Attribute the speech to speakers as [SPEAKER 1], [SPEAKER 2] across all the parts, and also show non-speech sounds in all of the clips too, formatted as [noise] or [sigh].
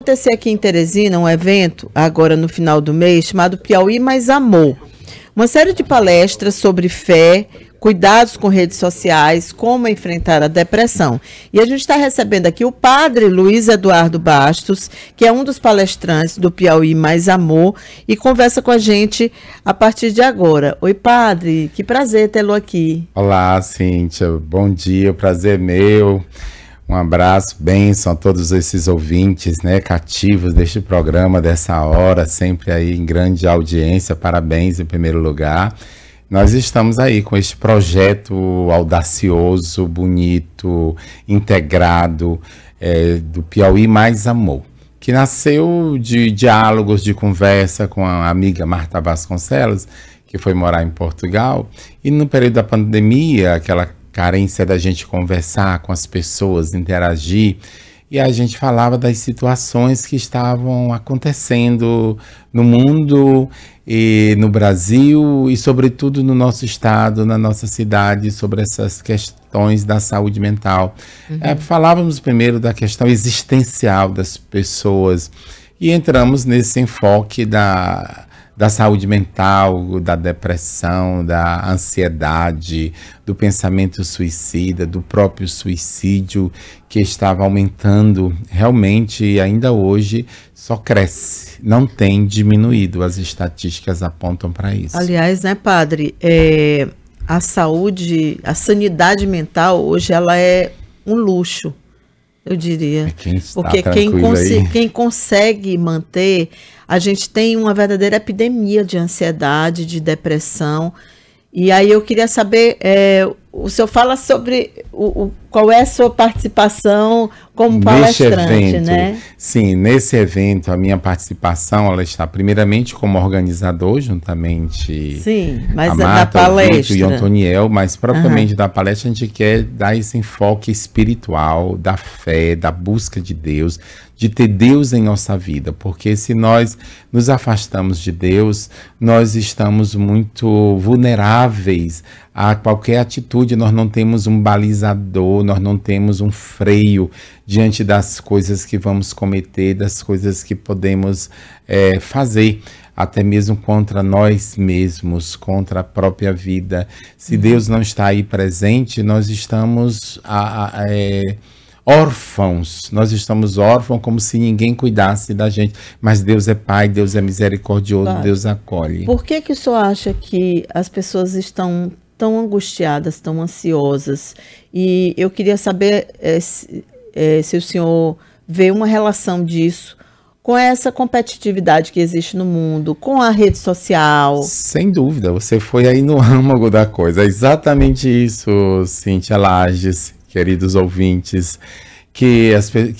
[SPEAKER 1] acontecer aqui em Teresina um evento, agora no final do mês, chamado Piauí Mais Amor. Uma série de palestras sobre fé, cuidados com redes sociais, como enfrentar a depressão. E a gente está recebendo aqui o padre Luiz Eduardo Bastos, que é um dos palestrantes do Piauí Mais Amor, e conversa com a gente a partir de agora. Oi, padre, que prazer tê-lo aqui.
[SPEAKER 2] Olá, Cíntia. Bom dia, prazer é meu. Um abraço, bênção a todos esses ouvintes, né, cativos deste programa, dessa hora, sempre aí em grande audiência. Parabéns em primeiro lugar. Nós estamos aí com este projeto audacioso, bonito, integrado é, do Piauí Mais Amor, que nasceu de diálogos, de conversa com a amiga Marta Vasconcelos, que foi morar em Portugal, e no período da pandemia, aquela carência da gente conversar com as pessoas, interagir. E a gente falava das situações que estavam acontecendo no mundo e no Brasil e, sobretudo, no nosso estado, na nossa cidade, sobre essas questões da saúde mental. Uhum. É, falávamos primeiro da questão existencial das pessoas e entramos nesse enfoque da da saúde mental, da depressão, da ansiedade, do pensamento suicida, do próprio suicídio que estava aumentando realmente ainda hoje só cresce, não tem diminuído. As estatísticas apontam para isso.
[SPEAKER 1] Aliás, né, padre, é, a saúde, a sanidade mental hoje ela é um luxo eu diria. É quem tá Porque quem, cons quem consegue manter, a gente tem uma verdadeira epidemia de ansiedade, de depressão. E aí eu queria saber, é, o senhor fala sobre o, o, qual é a sua participação como palestrante, evento, né?
[SPEAKER 2] Sim, nesse evento a minha participação ela está primeiramente como organizador juntamente
[SPEAKER 1] sim, mas a Marta, da palestra. e o
[SPEAKER 2] Antoniel, mas propriamente uhum. da palestra a gente quer dar esse enfoque espiritual, da fé, da busca de Deus, de ter Deus em nossa vida, porque se nós nos afastamos de Deus, nós estamos muito vulneráveis a qualquer atitude, nós não temos um balizador, nós não temos um freio diante das coisas que vamos cometer, das coisas que podemos é, fazer até mesmo contra nós mesmos, contra a própria vida. Se uhum. Deus não está aí presente, nós estamos a, a, a, é, órfãos. Nós estamos órfãos como se ninguém cuidasse da gente. Mas Deus é Pai, Deus é misericordioso, claro. Deus acolhe.
[SPEAKER 1] Por que, que o senhor acha que as pessoas estão tão angustiadas, tão ansiosas? E eu queria saber é, se, é, se o senhor vê uma relação disso com essa competitividade que existe no mundo, com a rede social. Sem
[SPEAKER 2] dúvida, você foi aí no [laughs] âmago da coisa. É exatamente isso, Cintia Lages queridos ouvintes, que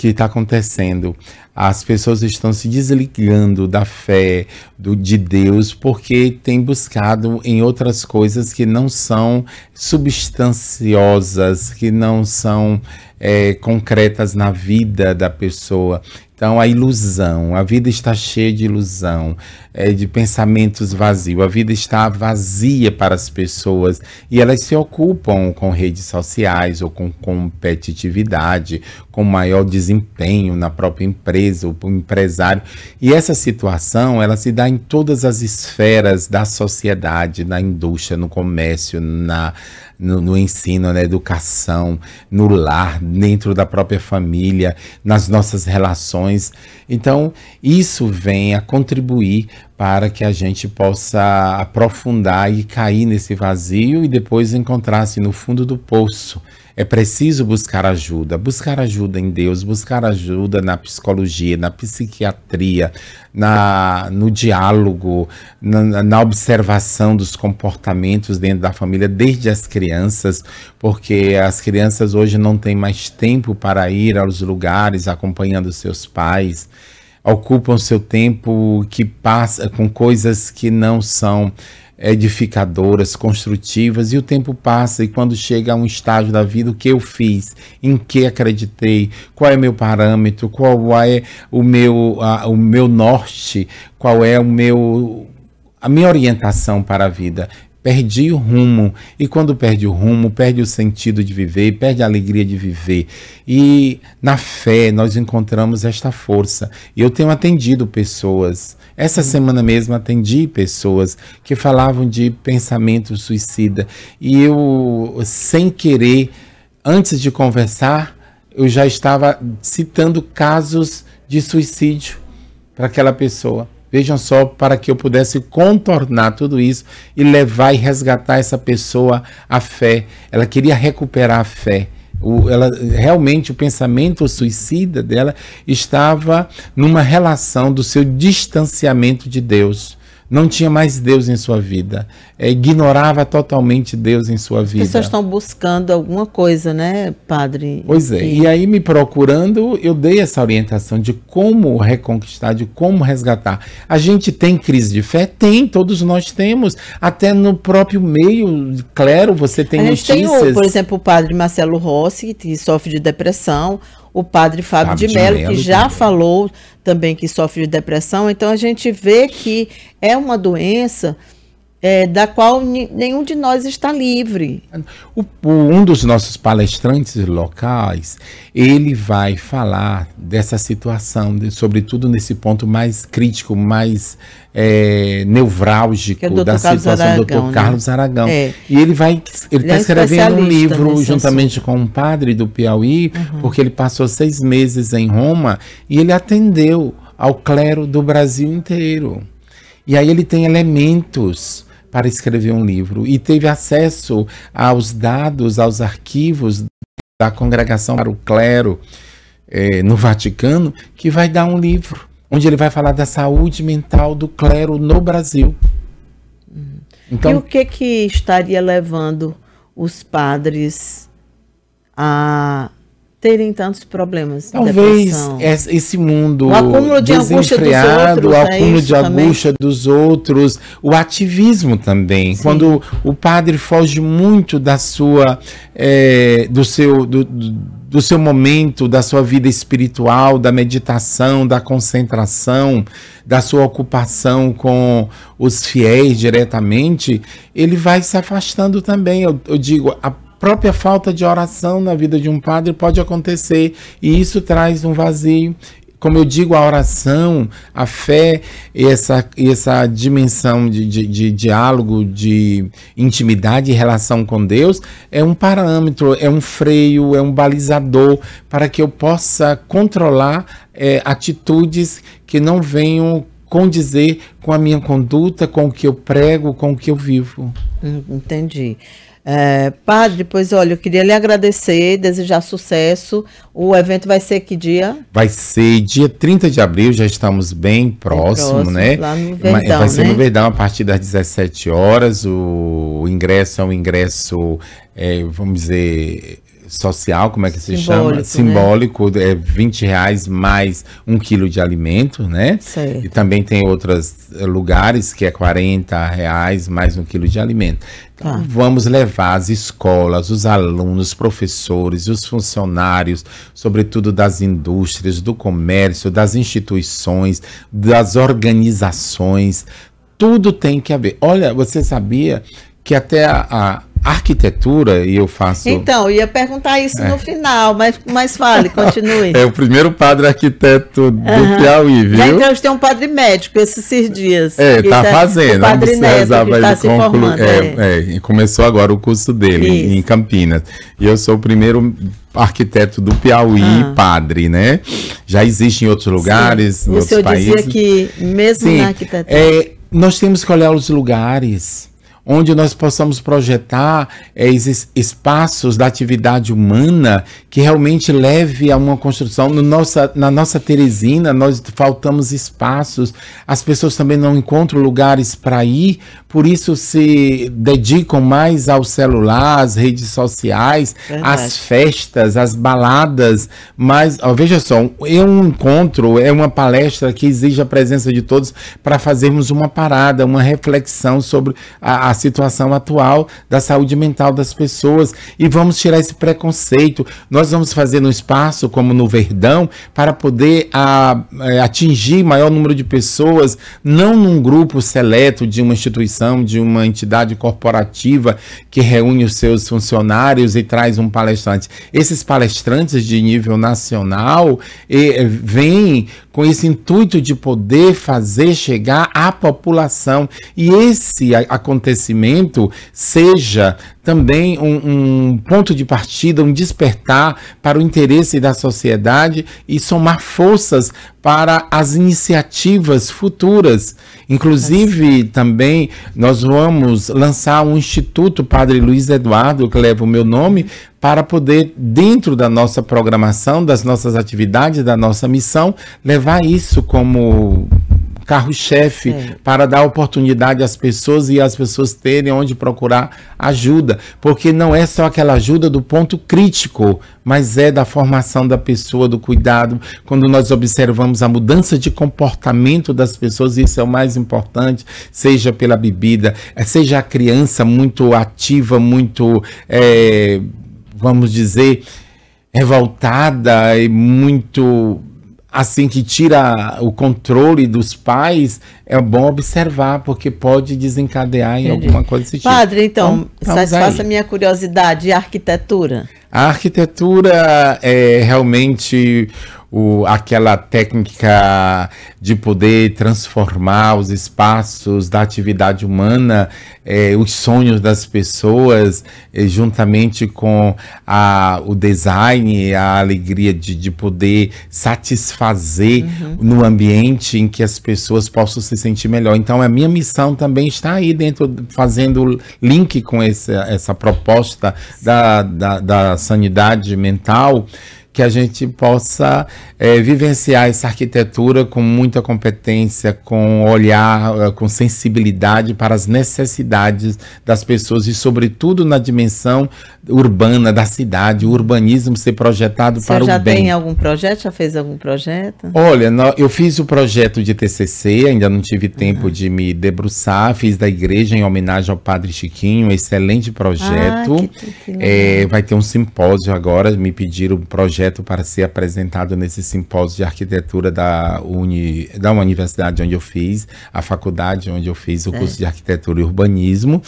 [SPEAKER 2] está acontecendo. As pessoas estão se desligando da fé do, de Deus porque têm buscado em outras coisas que não são substanciosas, que não são é, concretas na vida da pessoa. Então, a ilusão, a vida está cheia de ilusão, é, de pensamentos vazios. A vida está vazia para as pessoas e elas se ocupam com redes sociais ou com competitividade, com maior desempenho na própria empresa ou para o empresário. E essa situação, ela se dá em todas as esferas da sociedade, na indústria, no comércio, na no, no, ensino, na educação, no lar, dentro da própria família, nas nossas relações. Então, isso vem a contribuir para que a gente possa aprofundar e cair nesse vazio e depois encontrar-se no fundo do poço. É preciso buscar ajuda, buscar ajuda em Deus, buscar ajuda na psicologia, na psiquiatria, na, no diálogo, na, na observação dos comportamentos dentro da família, desde as crianças, porque as crianças hoje não têm mais tempo para ir aos lugares acompanhando seus pais ocupam seu tempo que passa com coisas que não são edificadoras, construtivas, e o tempo passa, e quando chega a um estágio da vida, o que eu fiz, em que acreditei, qual é meu parâmetro, qual é o meu, a, o meu norte, qual é o meu a minha orientação para a vida perdi o rumo. E quando perde o rumo, perde o sentido de viver, perde a alegria de viver. E na fé nós encontramos esta força. Eu tenho atendido pessoas. Essa semana mesmo atendi pessoas que falavam de pensamento suicida. E eu, sem querer, antes de conversar, eu já estava citando casos de suicídio para aquela pessoa. Vejam só, para que eu pudesse contornar tudo isso e levar e resgatar essa pessoa à fé. Ela queria recuperar a fé. O, ela, realmente o pensamento suicida dela estava numa relação do seu distanciamento de Deus não tinha mais Deus em sua vida, é, ignorava totalmente Deus em sua vida. As pessoas estão
[SPEAKER 1] buscando alguma coisa, né, padre? Pois é, e...
[SPEAKER 2] aí me procurando, eu dei essa orientação de como reconquistar, de como resgatar. A gente tem crise de fé? Tem, todos nós temos. Até no próprio meio, claro, você tem notícias. Tem o, por
[SPEAKER 1] exemplo, o padre Marcelo Rossi, que sofre de depressão, o padre Fábio, Fábio de Mello, que né? já também. falou também que sofre de depressão. Então a gente vê que é uma doença é, da qual nenhum de nós está livre.
[SPEAKER 2] O, o, um dos nossos palestrantes locais, ele vai falar dessa situação, de, sobretudo nesse ponto mais crítico, mais é, nevrálgico é da Carlos situação Aragão, do né? Dr. Carlos né? Aragão. É. E ele vai, ele está é escrevendo um livro juntamente assunto. com um padre do Piauí, uhum. porque ele passou seis meses em Roma e ele atendeu ao clero do Brasil inteiro. E aí ele tem elementos para escrever um livro e teve acesso aos dados, aos arquivos da congregação para o clero eh, no Vaticano, que vai dar um livro onde ele vai falar da saúde mental do clero no Brasil.
[SPEAKER 1] Uhum. Então, e o que que estaria levando os padres a terem tantos problemas. Talvez
[SPEAKER 2] esse mundo o acúmulo de desenfreado, outros, o é acúmulo é de também. angústia dos outros, o ativismo também. Sim. Quando o padre foge muito da sua, é, do seu, do, do seu momento, da sua vida espiritual, da meditação, da concentração, da sua ocupação com os fiéis diretamente, ele vai se afastando também. Eu, eu digo, a própria falta de oração na vida de um padre pode acontecer e isso traz um vazio. Como eu digo, a oração, a fé e essa, essa dimensão de, de, de diálogo, de intimidade e relação com Deus é um parâmetro, é um freio, é um balizador para que eu possa controlar é, atitudes que não venham condizer com a minha conduta, com o que eu prego, com o que eu
[SPEAKER 1] vivo. Hum, entendi. É, padre, pois olha, eu queria lhe agradecer, desejar sucesso. O evento vai ser que dia?
[SPEAKER 2] Vai ser dia 30 de abril, já estamos bem próximo, próximo né? Lá no Verdão, vai ser né? no Verdão a partir das 17 horas. O ingresso é um ingresso, é, vamos dizer, social, como é que Simbólico, se chama? Simbólico, né? é 20 reais mais um quilo de alimento, né? Certo. E também tem outros eh, lugares que é 40 reais mais um quilo de alimento. Então, tá. vamos levar as escolas, os alunos, os professores, os funcionários, sobretudo das indústrias, do comércio, das instituições, das organizações, tudo tem que haver. Olha, você sabia que até a, a arquitetura e eu faço. Então,
[SPEAKER 1] eu ia perguntar isso é. no final, mas, mas fale, [laughs] continue. é
[SPEAKER 2] o primeiro padre arquiteto do uhum. Piauí, viu? Já entrevistei
[SPEAKER 1] um padre médico esses dias. É, tá, tá, fazendo. O padre Neto, que tá se conclu... formando. É,
[SPEAKER 2] é. é, começou agora o curso dele isso. em Campinas. E eu sou o primeiro arquiteto do Piauí, ah. padre, né? Já existe em outros lugares, Sim. em o outros países. O senhor
[SPEAKER 1] dizia que mesmo Sim, na é, arquitetura... É,
[SPEAKER 2] nós temos que olhar os lugares onde nós possamos projetar é, espaços da atividade humana que realmente leve a uma construção. No nossa, na nossa Teresina, nós faltamos espaços, as pessoas também não encontram lugares para ir, por isso se dedicam mais ao celular, às redes sociais, Verdade. às festas, às baladas. Mas, ó, veja só, é um encontro, é uma palestra que exige a presença de todos para fazermos uma parada, uma reflexão sobre a, a situação atual da saúde mental das pessoas e vamos tirar esse preconceito. Nós vamos fazer um espaço como no Verdão para poder a, ah, eh, atingir maior número de pessoas, não num grupo seleto de uma instituição, de uma entidade corporativa que reúne os seus funcionários e traz um palestrante. Esses palestrantes de nível nacional e, eh, vêm com esse intuito de poder fazer chegar à população e esse acontecimento seja também um, um, ponto de partida, um despertar para o interesse da sociedade e somar forças para as iniciativas futuras. Inclusive, também nós vamos lançar um Instituto Padre Luiz Eduardo, que leva o meu nome, para poder, dentro da nossa programação, das nossas atividades, da nossa missão, levar isso como carro-chefe é. para dar oportunidade às pessoas e as pessoas terem onde procurar ajuda, porque não é só aquela ajuda do ponto crítico, mas é da formação da pessoa, do cuidado. Quando nós observamos a mudança de comportamento das pessoas, isso é o mais importante, seja pela bebida, seja a criança muito ativa, muito. É, vamos dizer, revoltada e muito assim que tira o controle dos pais, é bom observar, porque pode desencadear em Entendi. alguma coisa desse tipo. Padre,
[SPEAKER 1] então, então satisfaça a minha curiosidade, a arquitetura?
[SPEAKER 2] A arquitetura é realmente o, aquela técnica de poder transformar os espaços da atividade humana, é, os sonhos das pessoas, é, juntamente com a, o design, a alegria de, de poder satisfazer uhum. no ambiente em que as pessoas possam se sentir melhor. Então, a minha missão também está aí dentro, fazendo link com essa, essa proposta da, da, da sanidade mental que a gente possa é, vivenciar essa arquitetura com muita competência, com olhar, é, com sensibilidade para as necessidades das pessoas e, sobretudo, na dimensão urbana da cidade, o urbanismo ser projetado Você para o bem. Você já tem
[SPEAKER 1] algum projeto? Já fez algum projeto?
[SPEAKER 2] Olha, eu fiz o projeto de TCC, ainda não tive ah. tempo uhum. de me debruçar, fiz da igreja em homenagem ao Padre Chiquinho, um excelente ah, projeto. Ah, que, que é, vai ter um simpósio agora, me pediram o projeto projeto para ser apresentado nesse simpósio de arquitetura da, Uni, da universidade onde eu fiz, a faculdade onde eu fiz o curso é. de arquitetura e urbanismo.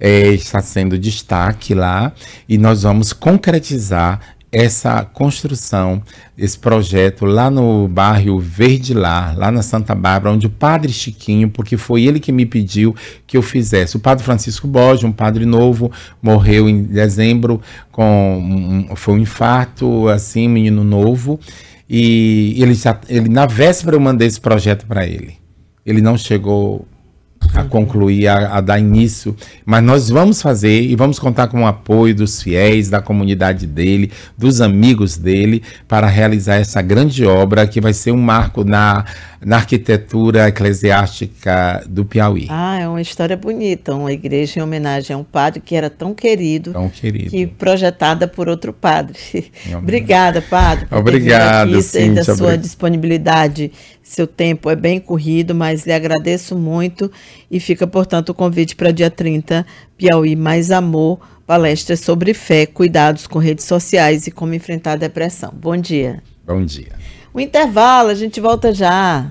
[SPEAKER 2] É, está sendo destaque lá e nós vamos concretizar essa construção, esse projeto lá no bairro Verde Lá, lá na Santa Bárbara, onde o padre Chiquinho, porque foi ele que me pediu que eu fizesse. O padre Francisco Borges, um padre novo, morreu em dezembro com foi um infarto, assim, um menino novo, e ele já, ele na véspera eu mandei esse projeto para ele. Ele não chegou a uhum. concluir, a, a, dar início. Mas nós vamos fazer e vamos contar com o apoio dos fiéis, da comunidade dele, dos amigos dele, para realizar essa grande obra que vai ser um marco na, na arquitetura eclesiástica do Piauí.
[SPEAKER 1] Ah, é uma história bonita, uma igreja em homenagem a um padre que era tão querido, tão querido. que projetada por outro padre. Obrigada, padre. por Obrigado, Isso, Cíntia, da sua disponibilidade seu tempo é bem corrido, mas lhe agradeço muito e fica, portanto, o convite para dia 30, Piauí Mais Amor, palestras sobre fé, cuidados com redes sociais e como enfrentar a depressão. Bom dia. Bom dia. O intervalo, a gente volta já.